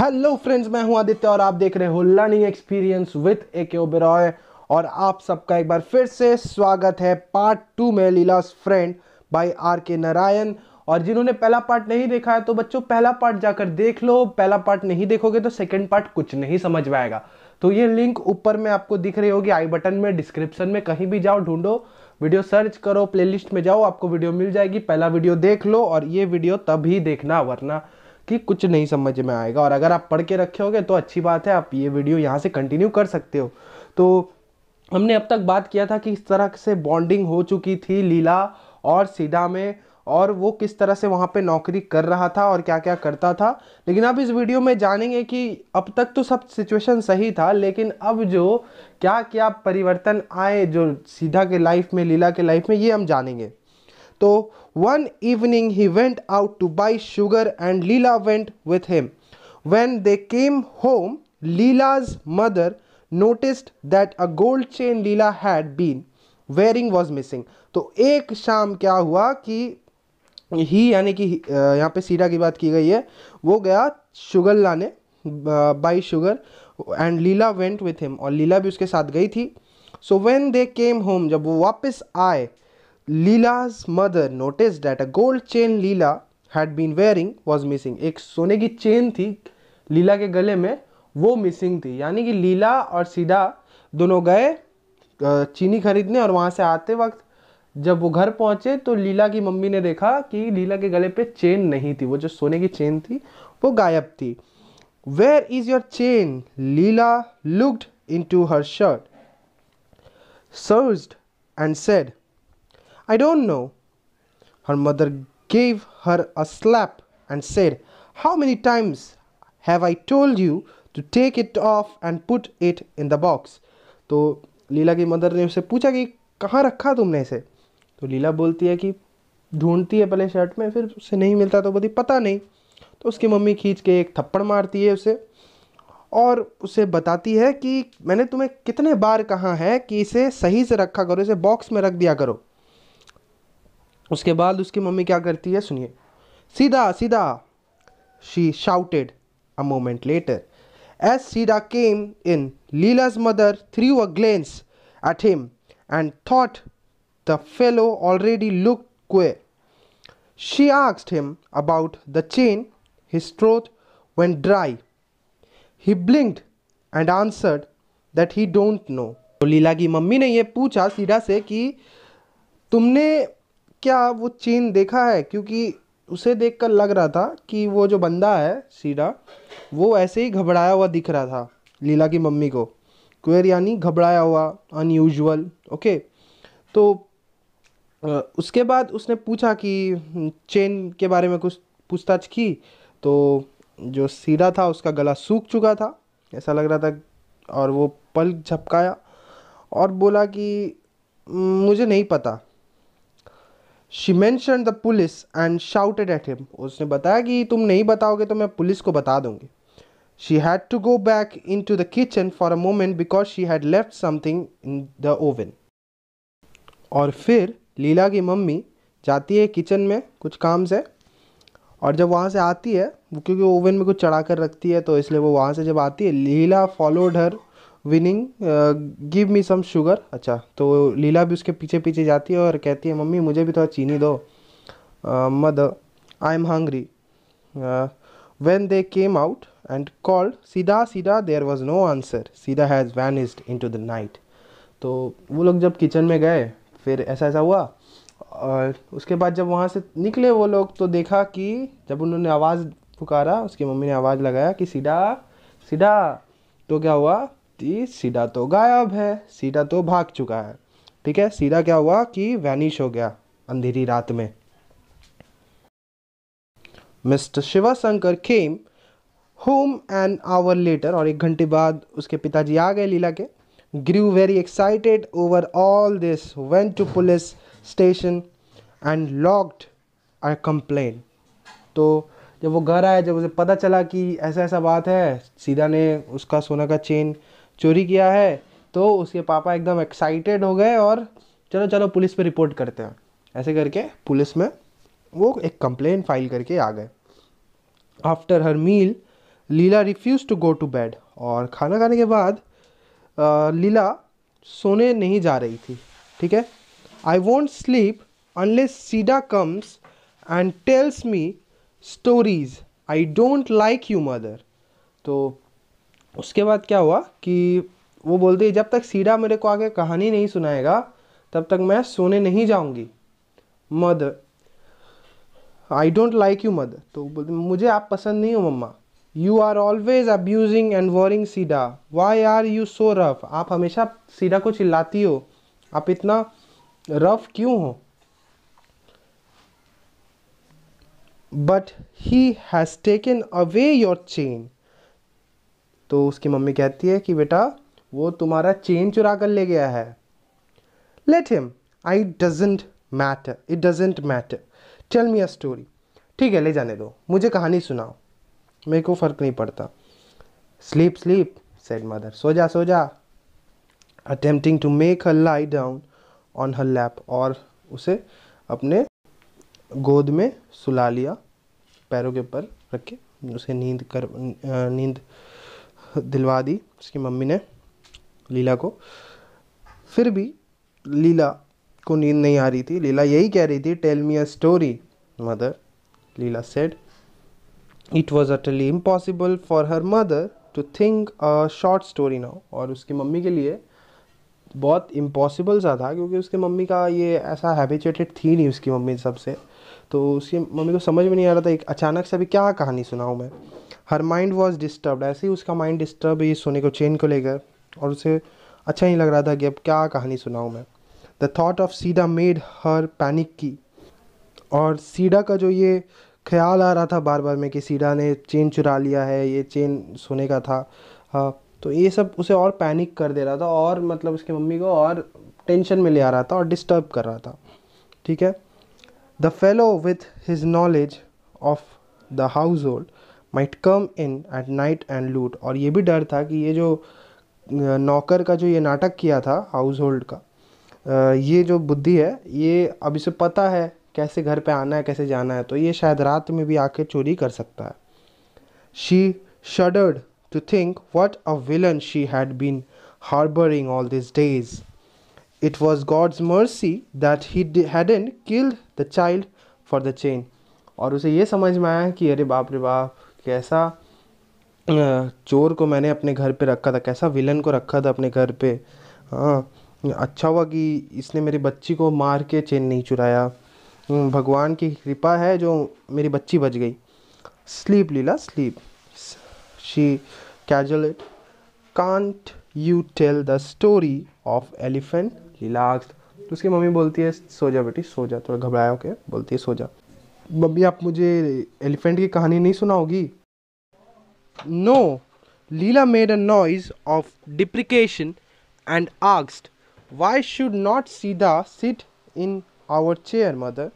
Hello friends मैं हूं आदित्य और आप देख रहे हो लर्निंग एक्सपीरियंस विथ ए के ओबेरॉय और आप सबका एक बार फिर से स्वागत है पार्ट टू में लीलास फ्रेंड बाय आर के नारायण और जिन्होंने पहला पार्ट नहीं देखा है तो बच्चों पहला पार्ट जाकर देख लो पहला पार्ट नहीं देखोगे तो सेकेंड पार्ट कुछ नहीं समझ में आएगा तो ये लिंक ऊपर में आपको दिख रही होगी आई बटन में डिस्क्रिप्शन में कहीं भी जाओ ढूंढो वीडियो सर्च करो प्लेलिस्ट में जाओ आपको वीडियो मिल जाएगी पहला वीडियो देख लो और ये वीडियो तभी देखना वरना कि कुछ नहीं समझ में आएगा और अगर आप पढ़ के रखे होगे तो अच्छी बात है आप ये वीडियो यहाँ से कंटिन्यू कर सकते हो तो हमने अब तक बात किया था कि इस तरह से बॉन्डिंग हो चुकी थी लीला और सीधा में और वो किस तरह से वहाँ पे नौकरी कर रहा था और क्या क्या करता था लेकिन अब इस वीडियो में जानेंगे कि अब तक तो सब सिचुएशन सही था लेकिन अब जो क्या क्या परिवर्तन आए जो सीधा के लाइफ में लीला के लाइफ में ये हम जानेंगे तो one evening he went out to buy sugar and Leela went with him when they came home Leela's mother noticed that a gold chain Leela had been wearing was missing तो एक शाम क्या हुआ कि ही यानी कि यहाँ पे सीरा की बात की गई है वो गया शुगर लाने buy sugar and Leela went with him और लीला भी उसके साथ गई थी so when they came home जब वो वापस आए Leela's mother noticed that a gold chain Leela had been wearing was missing एक सोने की चेन थी लीला के गले में वो मिसिंग थी यानी कि लीला और सीधा दोनों गए चीनी खरीदने और वहाँ से आते वक्त जब वो घर पहुँचे तो लीला की मम्मी ने देखा कि लीला के गले पे चेन नहीं थी वो जो सोने की चेन थी वो गायब थी where is your chain Leela looked into her shirt search and said I don't know. Her mother gave her a slap and said, How many times have I told you to take it off and put it in the box? तो लीला की mother ने उसे पूछा कि कहाँ रखा तुमने इसे तो लीला बोलती है कि ढूंढती है पहले शर्ट में फिर उसे नहीं मिलता तो बोलती पता नहीं तो उसकी मम्मी खींच के एक थप्पड़ मारती है उसे और उसे बताती है कि मैंने तुम्हें कितने बार कहा है कि इसे सही से रखा करो इसे बॉक्स में रख दिया करो उसके बाद उसकी मम्मी क्या करती है सुनिए Sidda Sidda she shouted a moment later as Sidda came in Leela's mother threw a glance at him and thought the fellow already look queer she asked him about the chain His throat went dry he blinked and answered that he don't know तो लीला की mummy ने ये पूछा सीधा से कि तुमने क्या वो चेन देखा है क्योंकि उसे देखकर लग रहा था कि वो जो बंदा है सीरा वो ऐसे ही घबराया हुआ दिख रहा था लीला की मम्मी को क्वेर यानी घबराया हुआ अनयूजल ओके तो उसके बाद उसने पूछा कि चेन के बारे में कुछ पूछताछ की तो जो सीरा था उसका गला सूख चुका था ऐसा लग रहा था और वो पल झपकाया और बोला कि मुझे नहीं पता she mentioned the police and shouted at him उसने बताया कि तुम नहीं बताओगे तो मैं पुलिस को बता दूंगी she had to go back into the kitchen for a moment because she had left something in the oven और फिर लीला की मम्मी जाती है किचन में कुछ काम से और जब वहाँ से आती है क्योंकि ओवन में कुछ चढ़ा कर रखती है तो इसलिए वो वहाँ से जब आती है Leela followed her whining give me some sugar अच्छा तो लीला भी उसके पीछे पीछे जाती है और कहती है मम्मी मुझे भी थोड़ा चीनी दो uh, mother I am hungry when they came out and called Sidda Sidda there was no answer Sidda has vanished into the night तो वो लोग जब किचन में गए फिर ऐसा ऐसा हुआ और उसके बाद जब वहाँ से निकले वो लोग तो देखा कि जब उन्होंने आवाज़ पुकारा उसकी मम्मी ने आवाज़ लगाया कि सीधा सीधा तो क्या हुआ कि सीधा तो गायब है सीधा तो भाग चुका है ठीक है सीधा क्या हुआ कि वैनिश हो गया अंधेरी रात में mister Shiva Shankar came home an hour later और एक घंटे बाद उसके पिताजी आ गए लीला के grew very excited over all this went to police station and lodged I complain तो जब वो घर आया जब उसे पता चला कि ऐसा ऐसा बात है सीधा ने उसका सोना का चेन चोरी किया है तो उसके पापा एकदम एक्साइटेड हो गए और चलो चलो पुलिस पे रिपोर्ट करते हैं ऐसे करके पुलिस में वो एक कंप्लेन फाइल करके आ गए after her meal Leela refuse to go to bed और खाना खाने के बाद लीला सोने नहीं जा रही थी ठीक है I won't sleep unless Sidda comes and tells me stories I don't like you mother तो उसके बाद क्या हुआ कि वो बोलते हैं जब तक सीधा मेरे को आगे कहानी नहीं सुनाएगा तब तक मैं सोने नहीं जाऊंगी मद आई डोंट लाइक यू मद तो बोलते मुझे आप पसंद नहीं हो mamma you are always abusing and worrying Sidda why are you so rough आप हमेशा सीडा को चिल्लाती हो आप इतना रफ क्यों हो but he has taken away your chain तो उसकी मम्मी कहती है कि बेटा वो तुम्हारा चेन चुरा कर ले गया है let him I doesn't matter it doesn't matter tell me a story ठीक है ले जाने दो मुझे कहानी सुनाओ मेरे को फ़र्क नहीं पड़ता स्लीप स्लीप सेड मदर सो जा सो जा attempting to make her lie down on her lap और उसे अपने गोद में सुला लिया पैरों के ऊपर रख के उसे नींद कर नींद दिलवा दी उसकी मम्मी ने लीला को फिर भी लीला को नींद नहीं आ रही थी लीला यही कह रही थी tell me a story mother Leela said it was utterly impossible for her mother to think a short story now और उसकी मम्मी के लिए बहुत इम्पॉसिबल सा था क्योंकि उसकी मम्मी का ये ऐसा हैबिचुएटेड थी नहीं उसकी मम्मी सबसे तो उसकी मम्मी को समझ में नहीं आ रहा था एक अचानक से अभी क्या कहानी सुनाऊँ मैं हर माइंड वॉज डिस्टर्ब ऐसे ही उसका माइंड डिस्टर्ब ये सोने को चेन को लेकर और उसे अच्छा नहीं लग रहा था कि अब क्या कहानी सुनाऊँ मैं the thought of Sidda made her panic की और सीडा का जो ये ख्याल आ रहा था बार बार में कि सीडा ने चेन चुरा लिया है ये चेन सोने का था हाँ तो ये सब उसे और पैनिक कर दे रहा था और मतलब उसकी मम्मी को और टेंशन में ले आ रहा था और डिस्टर्ब कर रहा था ठीक है the fellow with his knowledge of the household might come in at night and loot और ये भी डर था कि ये जो नौकर का जो ये नाटक किया था हाउस होल्ड का ये जो बुद्धि है ये अब इसे पता है कैसे घर पे आना है कैसे जाना है तो ये शायद रात में भी आके चोरी कर सकता है she shuddered to think what a villain she had been harbouring all this days it was God's mercy that he hadn't killed the child for the chain और उसे ये समझ में आया कि अरे बाप रे बाप कैसा चोर को मैंने अपने घर पे रखा था कैसा विलन को रखा था अपने घर पे हाँ अच्छा हुआ कि इसने मेरी बच्ची को मार के चेन नहीं चुराया हम्म, भगवान की कृपा है जो मेरी बच्ची बच गई sleep Leela sleep she it can't you tell the story of elephant relax तो उसकी मम्मी बोलती है सो जा बेटी सो जा थोड़ा घबराया होके बोलती है सो जा मम्मी आप मुझे एलिफेंट की कहानी नहीं सुनाओगी No. Leela made a noise of deprecation and asked, Why should not Sita sit in our chair, mother?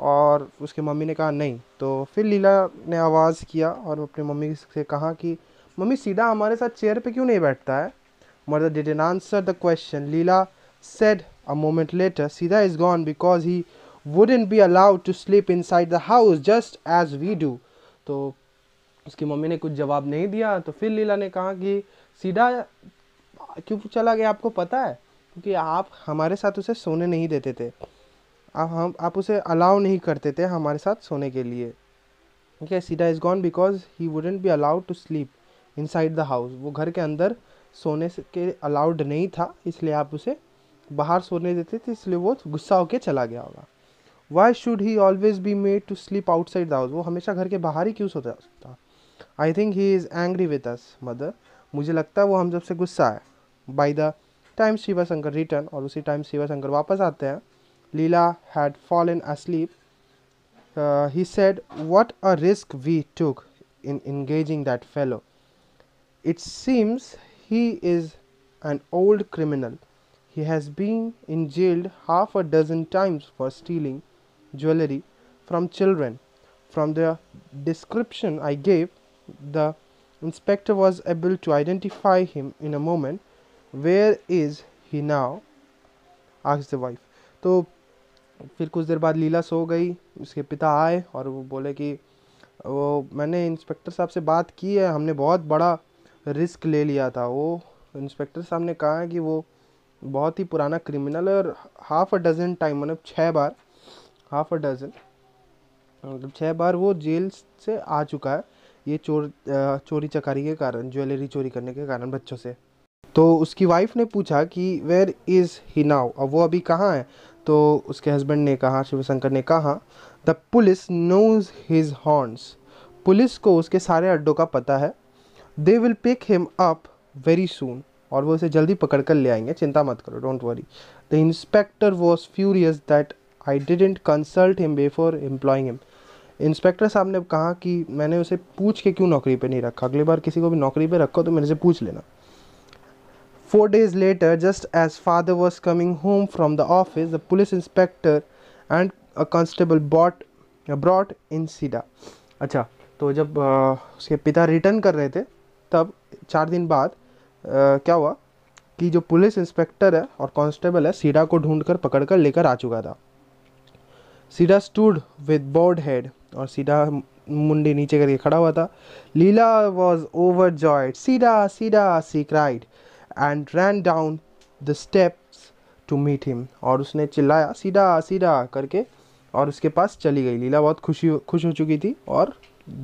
और उसके मम्मी ने कहा नहीं तो फिर लीला ने आवाज़ किया और अपनी मम्मी से कहा कि मम्मी सीधा हमारे साथ चेयर पे क्यों नहीं बैठता है mother did an answer the question Leela said a moment later Sidda is gone because he wouldn't be allowed to sleep inside the house just as we do तो उसकी मम्मी ने कुछ जवाब नहीं दिया तो फिर लीला ने कहा कि सीधा क्यों चला गया आपको पता है क्योंकि आप हमारे साथ उसे सोने नहीं देते थे आप हम आप उसे अलाउ नहीं करते थे हमारे साथ सोने के लिए ठीक है Sidda is gone because he wouldn't be allowed to sleep inside the house वो घर के अंदर सोने के अलाउड नहीं था इसलिए आप उसे बाहर सोने देते थे इसलिए वो गुस्सा होकर चला गया होगा why should he always be made to sleep outside the house वो हमेशा घर के बाहर ही क्यों सोता था I think he is angry with us mother मुझे लगता है वो हम से गुस्सा है by the time Shiva Shankar return और उसी टाइम शिवा शंकर वापस आते हैं Leela had fallen asleep he said what a risk we took in engaging that fellow. It seems he is an old criminal. He has been in jail half a dozen times for stealing jewelry from children. From the description I gave, The inspector was able to identify him in a moment. Where is he now? asked the wife. तो फिर कुछ देर बाद लीला सो गई उसके पिता आए और वो बोले कि वो मैंने इंस्पेक्टर साहब से बात की है हमने बहुत बड़ा रिस्क ले लिया था वो इंस्पेक्टर साहब ने कहा है कि वो बहुत ही पुराना क्रिमिनल है और हाफ अ डज़न टाइम मतलब छः बार हाफ अ डज़न मतलब छः बार वो जेल से आ चुका है ये चोर चोरी चकारी के कारण ज्वेलरी चोरी करने के कारण बच्चों से तो उसकी वाइफ ने पूछा कि वेयर इज़ ही नाउ अब वो अभी कहाँ है तो उसके हस्बैंड ने कहा शिवशंकर ने कहा द पुलिस नोज हिज हॉर्न्स पुलिस को उसके सारे अड्डों का पता है they will pick him up very soon और वो उसे जल्दी पकड़ कर ले आएंगे चिंता मत करो don't worry the inspector was furious that I didn't consult him before employing him inspector साहब ने कहा कि मैंने उसे पूछ के क्यों नौकरी पे नहीं रखा अगली बार किसी को भी नौकरी पे रखो तो मेरे से पूछ लेना four days later just as father was coming home from the office the police inspector and a constable bought brought in Sidda अच्छा तो जब आ, उसके पिता रिटर्न कर रहे थे तब चार दिन बाद आ, क्या हुआ कि जो पुलिस इंस्पेक्टर है और कांस्टेबल है सीडा को ढूंढकर पकड़कर लेकर आ चुका था Sidda stood with bowed head और सीधा मुंडी नीचे करके खड़ा हुआ था लीला was over overjoyed Sidda Sidda she cried and ran down the steps to meet him और उसने चिल्लाया सीधा सीधा करके और उसके पास चली गई लीला बहुत खुशी खुश हो चुकी थी और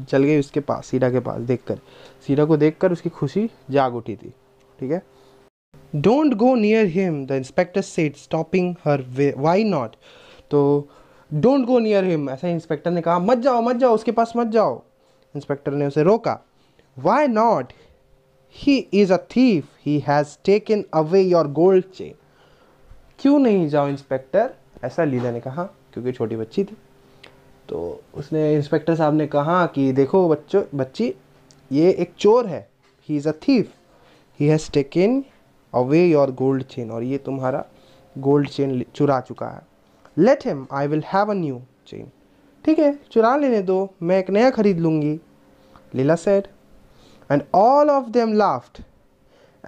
चल गई उसके पास सीधा के पास देखकर सीधा को देखकर उसकी खुशी जाग उठी थी ठीक है don't go near him the inspector said stopping her way why not तो डोंट गो नियर हिम ऐसे इंस्पेक्टर ने कहा मत जाओ मत जाओ उसके पास मत जाओ इंस्पेक्टर ने उसे रोका why not he is a thief he has taken away your gold chain क्यों नहीं जाओ इंस्पेक्टर ऐसा लीला ने कहा क्योंकि छोटी बच्ची थी तो उसने इंस्पेक्टर साहब ने कहा कि देखो बच्चों बच्ची ये एक चोर है he is a thief he has taken away your gold chain और ये तुम्हारा गोल्ड चेन चुरा चुका है let him I will have a new chain ठीक है चुरा लेने दो मैं एक नया खरीद लूँगी Leela said and all of them laughed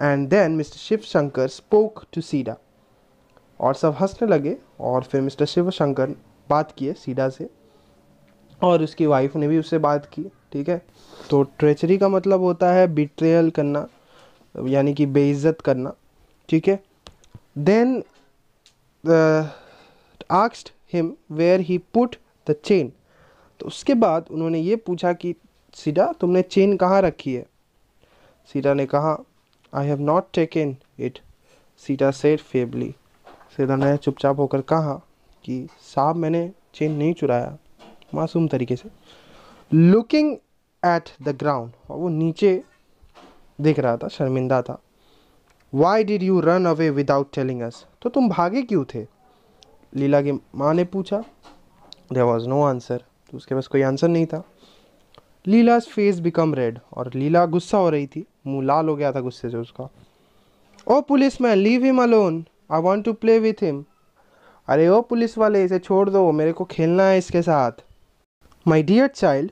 and then mister Shiv Shankar spoke to Sidda और सब हंसने लगे और फिर मिस्टर शिव शंकर बात किए सीडा से और उसकी वाइफ ने भी उससे बात की ठीक है तो ट्रेचरी का मतलब होता है बिट्रेयल करना यानी कि बेइज्जत करना ठीक है देन आक्स्ड him where he put the chain तो उसके बाद उन्होंने ये पूछा कि सीडा तुमने चेन कहाँ रखी है सीडा ने कहा I have not taken it Sidda said feebly Sidda ने चुपचाप होकर कहा कि साहब मैंने चेन नहीं चुराया मासूम तरीके से लुकिंग एट द ग्राउंड और वो नीचे देख रहा था शर्मिंदा था why did you run away without telling us तो तुम भागे क्यों थे लीला की माँ ने पूछा देर वॉज नो आंसर तो उसके पास कोई आंसर नहीं था लीलाज फेस बिकम रेड और लीला गुस्सा हो रही थी मुँह लाल हो गया था गुस्से से उसका oh policeman leave him alone I want to play with him अरे ओ पुलिस वाले इसे छोड़ दो मेरे को खेलना है इसके साथ my dear child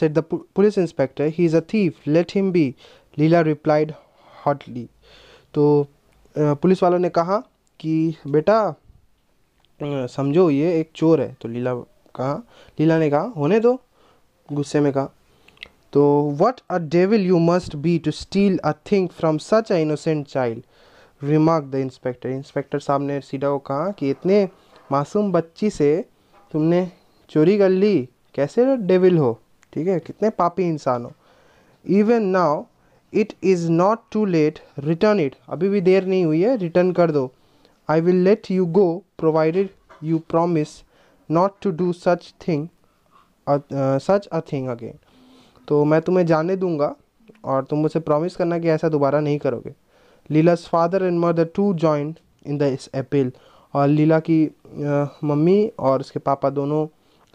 said the police inspector he is a thief let him be Leela replied hotly तो पुलिस वालों ने कहा कि बेटा समझो ये एक चोर है तो लीला कहा लीला ने कहा होने दो गुस्से में कहा तो what a devil you must be to steal a thing from such a innocent child remarked the inspector inspector साहब ने सीधा को कहा कि इतने मासूम बच्ची से तुमने चोरी कर ली कैसे डेविल हो ठीक है कितने पापी इंसान हो even now it is not too late return it अभी भी देर नहीं हुई है रिटर्न कर दो I will let you go provided you promise not to do such thing such a thing again तो मैं तुम्हें जाने दूंगा और तुम मुझसे प्रॉमिस करना कि ऐसा दोबारा नहीं करोगे Leela's father and mother too joined in the is appeal और लीला की मम्मी और उसके पापा दोनों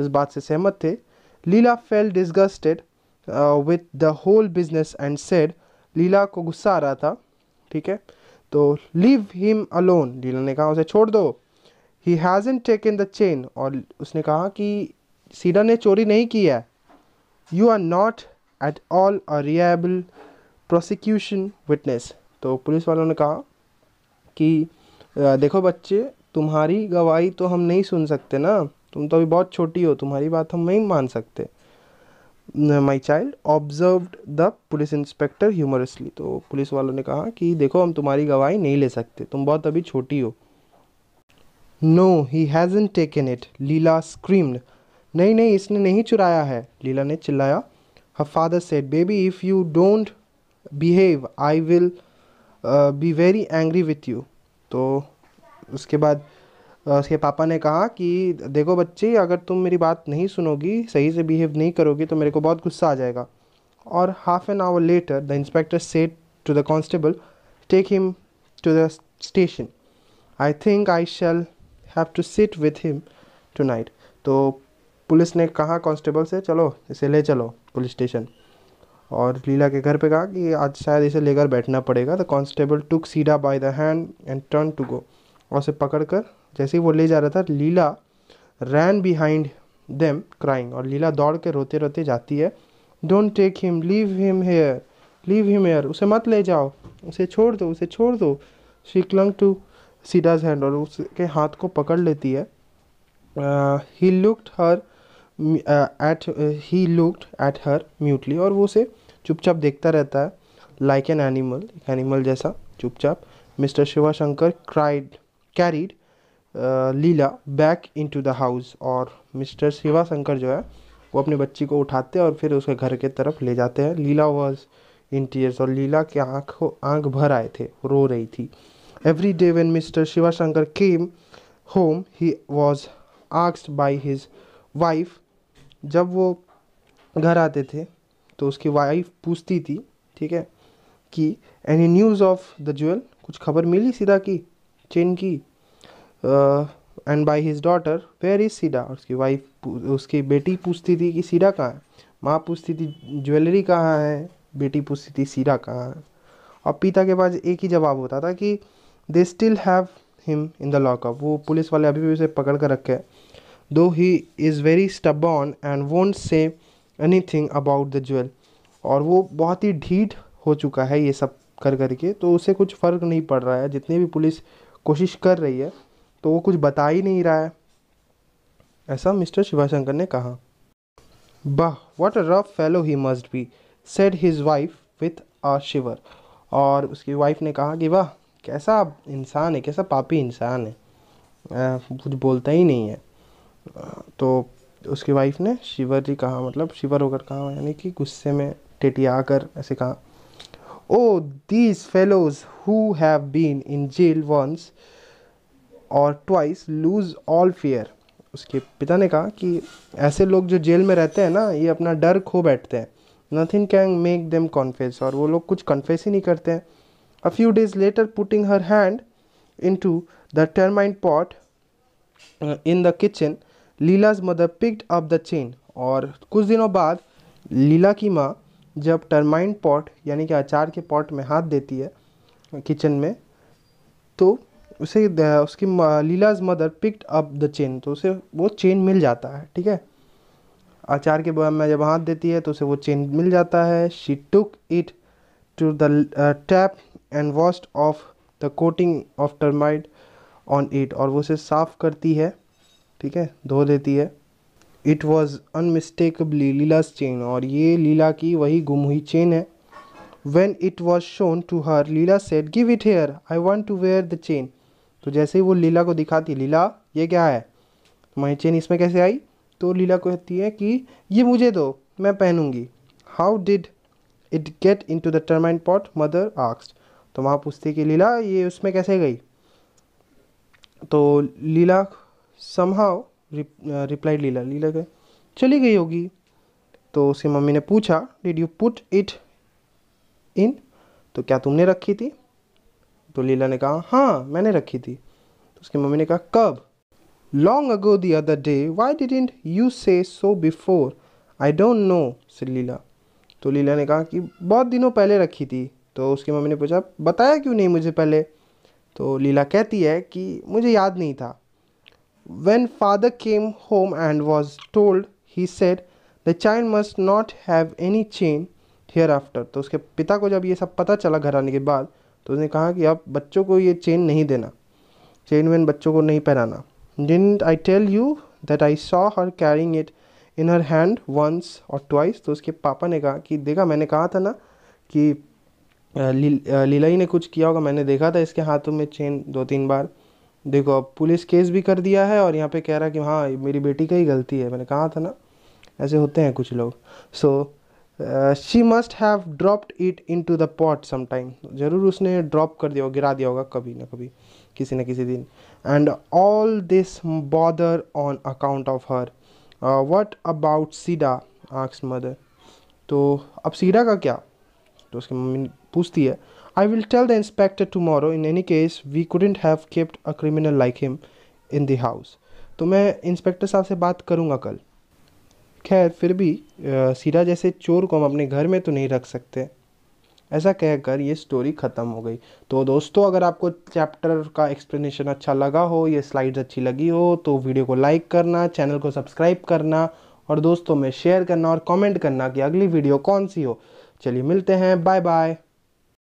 इस बात से सहमत थे Leela felt disgusted with the whole business and said Leela को गुस्सा आ रहा था ठीक है तो लीव हिम अलोन डीलर ने कहा उसे छोड़ दो he hasn't taken the chain और उसने कहा कि सीडा ने चोरी नहीं की है you are not at all a reliable prosecution witness तो पुलिस वालों ने कहा कि देखो बच्चे तुम्हारी गवाही तो हम नहीं सुन सकते ना तुम तो अभी बहुत छोटी हो तुम्हारी बात हम नहीं मान सकते my child observed the police inspector humorously तो पुलिस वालों ने कहा कि देखो हम तुम्हारी गवाही नहीं ले सकते तुम बहुत अभी छोटी हो no he hasn't taken it Leela screamed नहीं नहीं इसने नहीं चुराया है लीला ने चिल्लाया her father said baby if you don't behave I will be very angry with you तो उसके बाद उसके पापा ने कहा कि देखो बच्ची अगर तुम मेरी बात नहीं सुनोगी सही से बिहेव नहीं करोगी तो मेरे को बहुत गुस्सा आ जाएगा और half an hour later the inspector said to the constable take him to the station I think I shall have to sit with him tonight तो पुलिस ने कहा कांस्टेबल से चलो इसे ले चलो पुलिस स्टेशन और लीला के घर पे कहा कि आज शायद इसे लेकर बैठना पड़ेगा the constable took Sidda by the hand and turned to go और उसे पकड़ कर जैसे ही वो ले जा रहा था Leela ran behind them crying और लीला दौड़ के रोते रोते जाती है don't take him leave him here leave him here उसे मत ले जाओ उसे छोड़ दो उसे छोड़ दो she clung to Sidda's hand और उसके हाथ को पकड़ लेती है he looked her at he looked at her mutely और वो उसे चुपचाप देखता रहता है लाइक एन एनिमल एक एनिमल जैसा चुपचाप mister Shivashankar cried carried Leela back into the house और मिस्टर शिवा शंकर जो है वो अपनी बच्ची को उठाते हैं और फिर उसके घर के तरफ ले जाते हैं लीला वॉज इन टीयर्स और लीला के आँख आँख भर आए थे रो रही थी every day when mister Shiva Shankar came home he was आक्स्ड बाई हिज वाइफ जब वो घर आते थे तो उसकी वाइफ पूछती थी ठीक है कि any news of the jewel कुछ खबर मिली सीधा की चेन की and by his daughter where is Sidda उसकी वाइफ उसकी बेटी पूछती थी कि सीडा कहाँ है माँ पूछती थी ज्वेलरी कहाँ है बेटी पूछती थी सीडा कहाँ है और पिता के पास एक ही जवाब होता था कि they still have him in the lockup वो पुलिस वाले अभी भी उसे पकड़ कर रखे दो he is very stubborn and won't say anything about the jewel और वो बहुत ही ढीठ हो चुका है ये सब कर करके तो उसे कुछ फ़र्क नहीं पड़ रहा है जितनी भी पुलिस कोशिश कर रही है तो वो कुछ बता ही नहीं रहा है ऐसा मिस्टर शिवाशंकर ने कहा वाह what a rough fellow he must be said his wife with a shiver और उसकी वाइफ ने कहा कि वाह कैसा इंसान है कैसा पापी इंसान है आ, कुछ बोलता ही नहीं है तो उसकी वाइफ ने शिवर जी कहा मतलब शिवर होकर कहा यानी कि गुस्से में टिटिया कर ऐसे कहा oh these fellows who have been in jail once और ट्वाइस लूज़ ऑल फेयर उसके पिता ने कहा कि ऐसे लोग जो जेल में रहते हैं ना ये अपना डर खो बैठते हैं nothing can make them confess और वो लोग कुछ कन्फेस ही नहीं करते हैं a few days later putting her hand into the termite pot in the kitchen Leela's mother picked up the chain और कुछ दिनों बाद लीला की माँ जब टर्माइंड पॉट यानी कि अचार के पॉट में हाथ देती है किचन में तो उसे उसकी Leela's mother picked up the chain तो उसे वो चेन मिल जाता है ठीक है अचार के बारे में जब हाथ देती है तो उसे वो चेन मिल जाता है she took it to the tap and washed off the coating of termite on it और वो उसे साफ़ करती है ठीक है धो देती है it was unmistakably Leela's chain और ये लीला की वही गुम हुई चेन है when it was shown to her Leela said give it here I want to wear the chain तो जैसे ही वो लीला को दिखाती लीला ये क्या है तुम्हारी चेन इसमें कैसे आई तो लीला कहती है कि ये मुझे दो मैं पहनूंगी how did it get into the टर्माइन पॉट मदर आक्स्ट तो वहाँ पूछती कि लीला ये उसमें कैसे गई तो लीला समहाव रिप्लाई uh, लीला लीला गई चली गई होगी तो उसकी मम्मी ने पूछा did you put it in तो क्या तुमने रखी थी तो लीला ने कहा हाँ मैंने रखी थी तो उसकी मम्मी ने कहा कब long ago the other day why didn't you say so before I don't know say Leela तो लीला ने कहा कि बहुत दिनों पहले रखी थी तो उसकी मम्मी ने पूछा बताया क्यों नहीं मुझे पहले तो लीला कहती है कि मुझे याद नहीं था when father came home and was told he said the child must not have any chain hereafter तो उसके पिता को जब ये सब पता चला घर आने के बाद तो उसने कहा कि आप बच्चों को ये चेन नहीं देना चेन वेन बच्चों को नहीं पहनाना didn't I tell you that I saw her carrying it in her hand once और ट्वाइस तो उसके पापा ने कहा कि देखा मैंने कहा था ना कि लीलाई ने कुछ किया होगा मैंने देखा था इसके हाथों में चेन दो तीन बार देखो अब पुलिस केस भी कर दिया है और यहाँ पे कह रहा कि हाँ मेरी बेटी का ही गलती है मैंने कहा था ना ऐसे होते हैं कुछ लोग सो so, she must have dropped it into the pot sometime ज़रूर उसने ड्रॉप कर दिया होगा गिरा दिया होगा कभी ना कभी किसी न किसी दिन and all this bother on account of her what about Sita asks mother तो अब सीडा का क्या तो उसकी मम्मी पूछती है I will tell the inspector tomorrow in any case we couldn't have kept a criminal like him in the house तो मैं इंस्पेक्टर साहब से बात करूँगा कल खैर फिर भी सीरा जैसे चोर को हम अपने घर में तो नहीं रख सकते ऐसा कहकर ये स्टोरी ख़त्म हो गई तो दोस्तों अगर आपको चैप्टर का एक्सप्लेनेशन अच्छा लगा हो ये स्लाइड्स अच्छी लगी हो तो वीडियो को लाइक करना चैनल को सब्सक्राइब करना और दोस्तों में शेयर करना और कमेंट करना कि अगली वीडियो कौन सी हो चलिए मिलते हैं बाय बाय